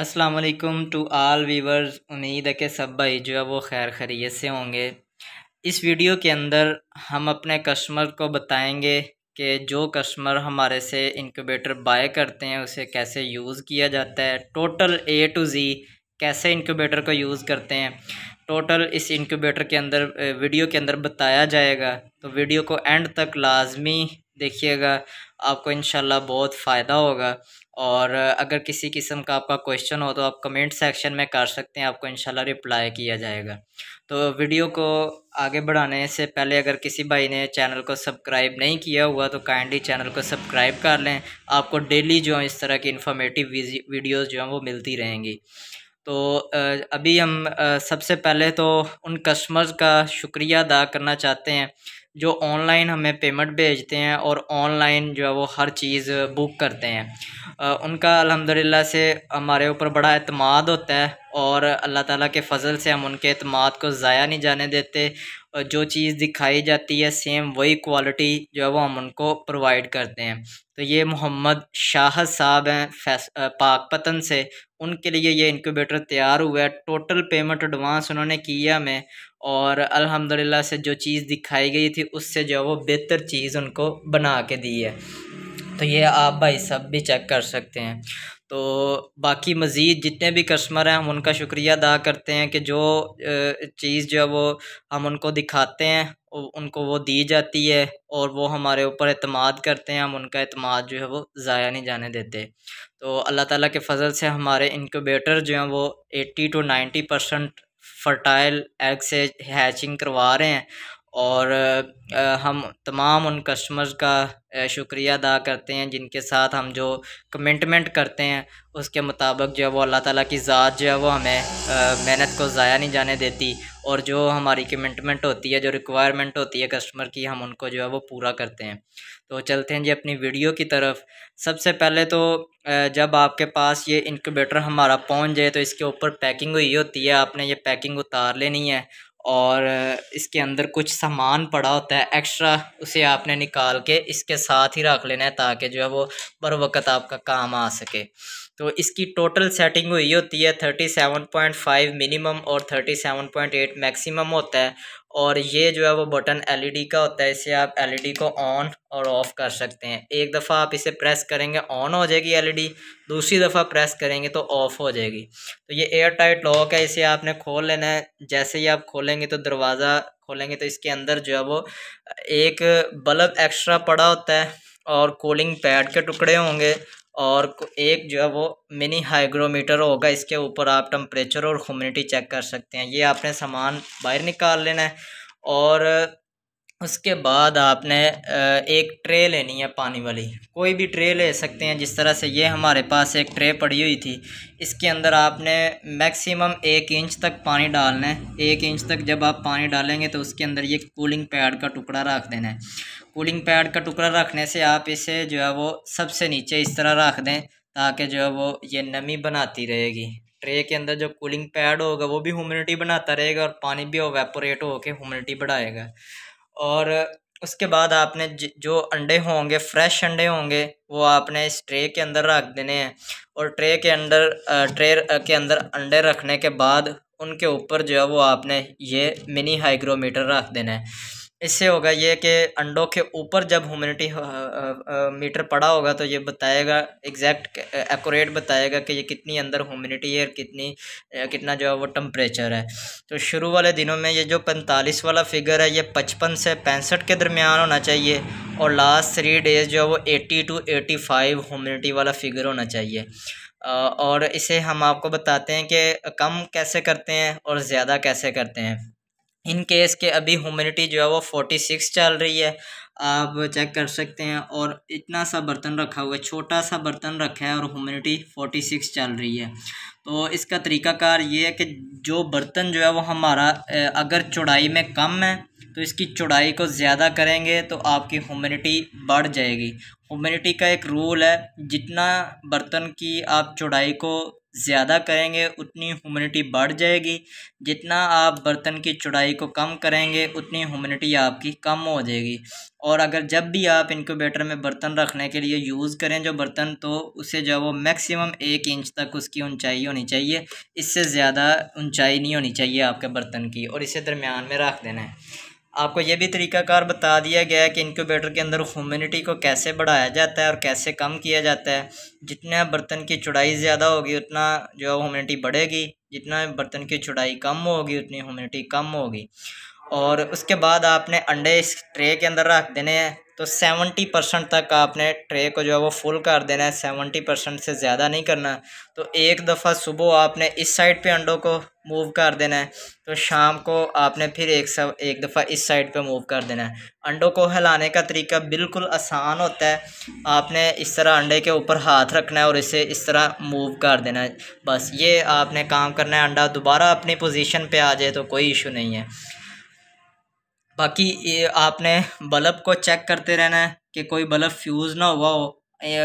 अस्सलाम वालेकुम to all viewers उम्मीद है कि सब भाई जो है वो खैर खैरियत से होंगे इस वीडियो के अंदर हम अपने कस्टमर को बताएंगे कि जो कस्टमर हमारे से इनक्यूबेटर बाय करते हैं उसे कैसे यूज़ किया जाता है टोटल ए टू ज़ी कैसे इनक्यूबेटर को यूज़ करते हैं टोटल इस इनक्यूबेटर के अंदर वीडियो के अंदर बताया जाएगा तो वीडियो को एंड तक लाजमी देखिएगा आपको इन बहुत फ़ायदा होगा और अगर किसी किस्म का आपका क्वेश्चन हो तो आप कमेंट सेक्शन में कर सकते हैं आपको इंशाल्लाह रिप्लाई किया जाएगा तो वीडियो को आगे बढ़ाने से पहले अगर किसी भाई ने चैनल को सब्सक्राइब नहीं किया हुआ तो काइंडली चैनल को सब्सक्राइब कर लें आपको डेली जो है इस तरह की इन्फॉर्मेटिव वीडियोज़ जो हैं वो मिलती रहेंगी तो अभी हम सबसे पहले तो उन कस्टमर्स का शुक्रिया अदा करना चाहते हैं जो ऑनलाइन हमें पेमेंट भेजते हैं और ऑनलाइन जो है वो हर चीज़ बुक करते हैं उनका अल्हम्दुलिल्लाह से हमारे ऊपर बड़ा अतमाद होता है और अल्लाह ताला के फ़ज़ल से हम उनके अतमाद को ज़ाया नहीं जाने देते जो चीज़ दिखाई जाती है सेम वही क्वालिटी जो है वो हम उनको प्रोवाइड करते हैं तो ये मोहम्मद शाह साहब हैं पाकपतन से उनके लिए ये इनक्यूबेटर तैयार हुआ है टोटल पेमेंट एडवांस उन्होंने किया हमें और अल्हम्दुलिल्लाह से जो चीज़ दिखाई गई थी उससे जो है वो बेहतर चीज़ उनको बना के दी है तो ये आप भाई सब भी चेक कर सकते हैं तो बाकी मज़ीद जितने भी कस्टमर हैं हम उनका शुक्रिया अदा करते हैं कि जो चीज़ जो है वो हम उनको दिखाते हैं उनको वो दी जाती है और वो हमारे ऊपर अतमाद करते हैं हम उनका अतमाद जो है वो ज़ाया नहीं जाने देते तो अल्लाह ताला के फजल से हमारे इनक्यूबेटर जो हैं वो 80 टू 90 परसेंट फर्टाइल एग से हैचिंग करवा रहे हैं और हम तमाम उन कस्टमर्स का शुक्रिया अदा करते हैं जिनके साथ हम जो कमिटमेंट करते हैं उसके मुताबिक जो है वो अल्लाह ताला की ज़ात जो है वो हमें मेहनत को ज़ाया नहीं जाने देती और जो हमारी कमिटमेंट होती है जो रिक्वायरमेंट होती है कस्टमर की हम उनको जो है वो पूरा करते हैं तो चलते हैं जी अपनी वीडियो की तरफ सबसे पहले तो जब आपके पास ये इनक्यूबेटर हमारा पहुँच जाए तो इसके ऊपर पैकिंग हुई होती है आपने ये पैकिंग उतार लेनी है और इसके अंदर कुछ सामान पड़ा होता है एक्स्ट्रा उसे आपने निकाल के इसके साथ ही रख लेना है ताकि जो है वो बर वक्त आपका काम आ सके तो इसकी टोटल सेटिंग हुई होती है thirty seven point five minimum और thirty seven point eight maximum होता है और ये जो है वो बटन एलईडी e का होता है इसे आप एलईडी e को ऑन और ऑफ़ कर सकते हैं एक दफ़ा आप इसे प्रेस करेंगे ऑन हो जाएगी एलईडी e दूसरी दफ़ा प्रेस करेंगे तो ऑफ़ हो जाएगी तो ये एयर टाइट लॉक है इसे आपने खोल लेना है जैसे ही आप खोलेंगे तो दरवाज़ा खोलेंगे तो इसके अंदर जो है वो एक बल्ब एक्स्ट्रा पड़ा होता है और कूलिंग पैड के टुकड़े होंगे और एक जो है वो मिनी हाइग्रोमीटर होगा इसके ऊपर आप टम्परेचर और ह्यूमिडिटी चेक कर सकते हैं ये आपने सामान बाहर निकाल लेना है और उसके बाद आपने एक ट्रे लेनी है पानी वाली कोई भी ट्रे ले सकते हैं जिस तरह से ये हमारे पास एक ट्रे पड़ी हुई थी इसके अंदर आपने मैक्सिमम एक इंच तक पानी डालना है एक इंच तक जब आप पानी डालेंगे तो उसके अंदर ये कूलिंग पैड का टुकड़ा रख देना है कूलिंग पैड का टुकड़ा रखने से आप इसे जो है वो सबसे नीचे इस तरह रख दें ताकि जो है वो ये नमी बनाती रहेगी ट्रे के अंदर जो कूलिंग पैड होगा वो भी ह्यूमिडिटी बनाता रहेगा और पानी भी वेपोरेट होकर ह्यूमिडिटी बढ़ाएगा और उसके बाद आपने जो अंडे होंगे फ्रेश अंडे होंगे वो आपने इस ट्रे के अंदर रख देने हैं और ट्रे के अंदर ट्रे के अंदर अंडे रखने के बाद उनके ऊपर जो है वो आपने ये मिनी हाइग्रोमीटर रख देना है इससे होगा ये कि अंडों के ऊपर जब humidity meter uh, uh, uh, पड़ा होगा तो ये बताएगा एग्जैक्ट एक्यूरेट बताएगा कि ये कितनी अंदर ह्यूमिडिटी है और कितनी कितना जो है वो टम्परेचर है तो शुरू वाले दिनों में ये जो पैंतालीस वाला फिगर है ये पचपन से पैंसठ के दरमियान होना चाहिए और लास्ट थ्री डेज़ जो है वो eighty to eighty five humidity वाला फिगर होना चाहिए और इसे हम आपको बताते हैं कि कम कैसे करते हैं और ज़्यादा कैसे करते हैं इन केस के अभी ह्यूमिडिटी जो है वो फोर्टी सिक्स चल रही है आप चेक कर सकते हैं और इतना सा बर्तन रखा हुआ है छोटा सा बर्तन रखा है और ह्यूमिडिटी फोर्टी सिक्स चल रही है तो इसका तरीकाकार ये है कि जो बर्तन जो है वो हमारा अगर चौड़ाई में कम है तो इसकी चौड़ाई को ज़्यादा करेंगे तो आपकी ह्यूमिडिटी बढ़ जाएगी ह्यूमिडिटी का एक रूल है जितना बर्तन की आप चौड़ाई को ज़्यादा करेंगे उतनी ह्यूमिडिटी बढ़ जाएगी जितना आप बर्तन की चौड़ाई को कम करेंगे उतनी ह्यूमिडिटी आपकी कम हो जाएगी और अगर जब भी आप इनक्यूबेटर में बर्तन रखने के लिए यूज़ करें जो बर्तन तो उसे जो है वो मैक्सिमम एक इंच तक उसकी ऊंचाई होनी चाहिए इससे ज़्यादा ऊंचाई नहीं होनी चाहिए आपके बर्तन की और इसे दरमियान में रख देना है आपको ये भी तरीकाकार बता दिया गया है कि इनक्यूबेटर के अंदर ह्यूमिनिटी को कैसे बढ़ाया जाता है और कैसे कम किया जाता है जितना बर्तन की चौड़ाई ज़्यादा होगी उतना जो ह्यूमिनिटी बढ़ेगी जितना बर्तन की चौड़ाई कम होगी उतनी ह्यूमिनिटी कम होगी और उसके बाद आपने अंडे इस ट्रे के अंदर रख देने हैं तो सेवेंटी परसेंट तक आपने ट्रे को जो है वो फुल कर देना है सेवेंटी परसेंट से ज़्यादा नहीं करना तो एक दफ़ा सुबह आपने इस साइड पे अंडों को मूव कर देना है तो शाम को आपने फिर एक सब एक दफ़ा इस साइड पे मूव कर देना है अंडों को हिलाने का तरीका बिल्कुल आसान होता है आपने इस तरह अंडे के ऊपर हाथ रखना है और इसे इस तरह मूव कर देना है बस ये आपने काम करना है अंडा दोबारा अपनी पोजिशन पर आ जाए तो कोई इशू नहीं है बाकी ये आपने बल्ब को चेक करते रहना है कि कोई बल्ब फ्यूज़ ना हुआ हो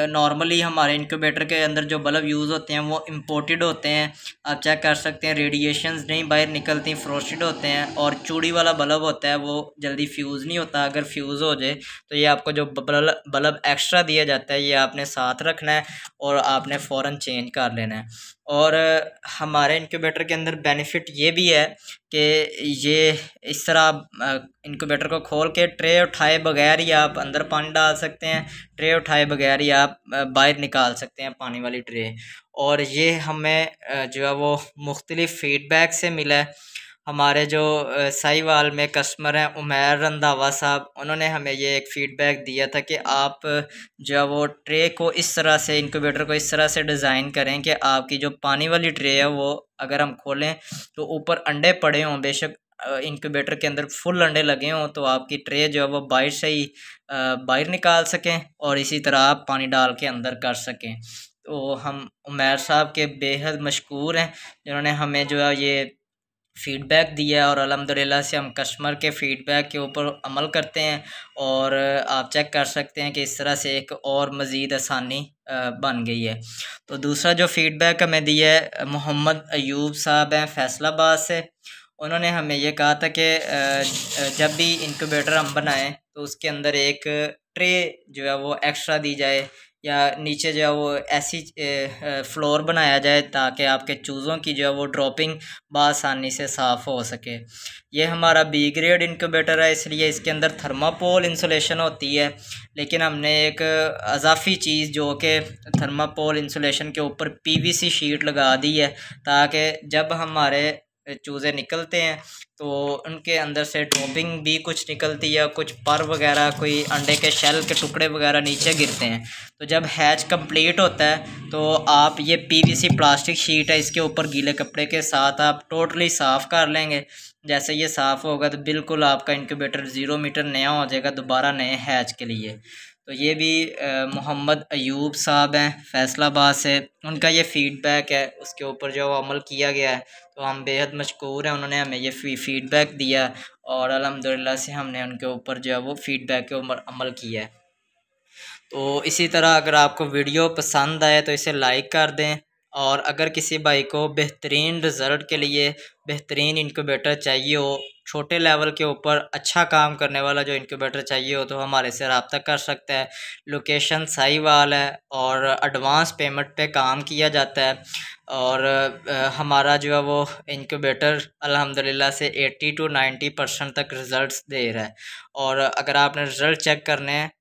नॉर्मली हमारे इनक्यूबेटर के अंदर जो बल्ब यूज़ होते हैं वो इम्पोर्टेड होते हैं आप चेक कर सकते हैं रेडिएशंस नहीं बाहर निकलती फ्रोस्टेड होते हैं और चूड़ी वाला बल्ब होता है वो जल्दी फ्यूज़ नहीं होता अगर फ्यूज़ हो जाए तो ये आपको जो बल्ब बल्ब एक्स्ट्रा दिया जाता है ये आपने साथ रखना है और आपने फ़ौर चेंज कर लेना है और हमारे इनक्यूबेटर के अंदर बेनिफिट ये भी है कि ये इस तरह इनक्यूबेटर को खोल के ट्रे उठाए बगैर ही आप अंदर पानी डाल सकते हैं ट्रे उठाए बगैर ही आप बाहर निकाल सकते हैं पानी वाली ट्रे और ये हमें जो है वो मुख्तलिफ़ फीडबैक से मिला है हमारे जो साहिवाल में कस्टमर हैं उमैर रंधावा साहब उन्होंने हमें ये एक फ़ीडबैक दिया था कि आप जो है वो ट्रे को इस तरह से इनक्यूबेटर को इस तरह से डिज़ाइन करें कि आपकी जो पानी वाली ट्रे है वो अगर हम खोलें तो ऊपर अंडे पड़े हों बेशक इंक्यूबेटर के अंदर फुल अंडे लगे हों तो आपकी ट्रे जो है वो बाहर से ही बाहर निकाल सकें और इसी तरह आप पानी डाल के अंदर कर सकें तो हम उमैर साहब के बेहद मशहूर हैं जिन्होंने हमें जो है ये फ़ीडबैक दिया है और अलहमदिल्ला से हम कस्टमर के फ़ीडबैक के ऊपर अमल करते हैं और आप चेक कर सकते हैं कि इस तरह से एक और मज़ीद आसानी बन गई है तो दूसरा जो फ़ीडबैक हमें दिया है मोहम्मद अयूब साहब हैं फैसलाबाद से उन्होंने हमें यह कहा था कि जब भी इनक्यूबेटर हम बनाएं तो उसके अंदर एक ट्रे जो है वो एक्स्ट्रा दी जाए या नीचे जो है वो ऐसी फ्लोर बनाया जाए ताकि आपके चूज़ों की जो है वो ड्रॉपिंग बसानी से साफ़ हो सके ये हमारा बी ग्रेड इनक्यूबेटर है इसलिए इसके अंदर थर्मापोल इंसुलेशन होती है लेकिन हमने एक अजाफी चीज़ जो कि थर्मापोल इंसुलेशन के ऊपर पीवीसी शीट लगा दी है ताकि जब हमारे चूज़े निकलते हैं तो उनके अंदर से ड्रॉपिंग भी कुछ निकलती है कुछ पर वगैरह कोई अंडे के शेल के टुकड़े वगैरह नीचे गिरते हैं तो जब हैच कंप्लीट होता है तो आप ये पीवीसी प्लास्टिक शीट है इसके ऊपर गीले कपड़े के साथ आप टोटली साफ़ कर लेंगे जैसे ये साफ़ होगा तो बिल्कुल आपका इनक्यूबेटर ज़ीरो मीटर नया हो जाएगा दोबारा नए हैच के लिए तो ये भी मोहम्मद अयूब साहब हैं फैसलाबाद से उनका ये फ़ीडबैक है उसके ऊपर जो अमल किया गया है तो हम बेहद मशहूर हैं उन्होंने हमें ये फ़ीडबैक दिया और अलहमदिल्ला से हमने उनके ऊपर जो है वो फ़ीडबैक के ऊपर अमल किया है तो इसी तरह अगर आपको वीडियो पसंद आए तो इसे लाइक कर दें और अगर किसी भाई को बेहतरीन रिज़ल्ट के लिए बेहतरीन इनक्यूबेटर चाहिए हो छोटे लेवल के ऊपर अच्छा काम करने वाला जो इनक्यूबेटर चाहिए हो तो हमारे से रबता कर सकता है लोकेशन साईवाल है और एडवांस पेमेंट पे काम किया जाता है और हमारा जो है वो इनक्यूबेटर अल्हम्दुलिल्लाह से 80 टू 90 परसेंट तक रिज़ल्ट्स दे रहा है और अगर आपने रिज़ल्ट चेक करने हैं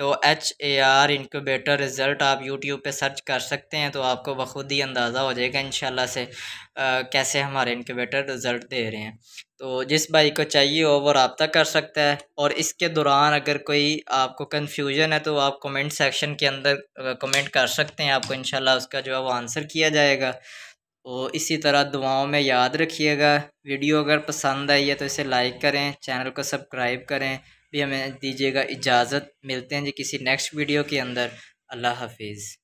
तो H A R incubator result आप यूट्यूब पे सर्च कर सकते हैं तो आपको बखुद ही अंदाज़ा हो जाएगा इन से आ, कैसे हमारे इनक्यूबेटर रिज़ल्ट दे रहे हैं तो जिस भाई को चाहिए हो वो रबता कर सकता है और इसके दौरान अगर कोई आपको कन्फ्यूजन है तो आप कमेंट सेक्शन के अंदर कमेंट कर सकते हैं आपको इन उसका जो है वो आंसर किया जाएगा तो इसी तरह दुआओं में याद रखिएगा वीडियो अगर पसंद आई है तो इसे लाइक करें चैनल को सब्सक्राइब करें भी हमें दीजिएगा इजाज़त मिलते हैं जी किसी नेक्स्ट वीडियो के अंदर अल्लाह हाफिज़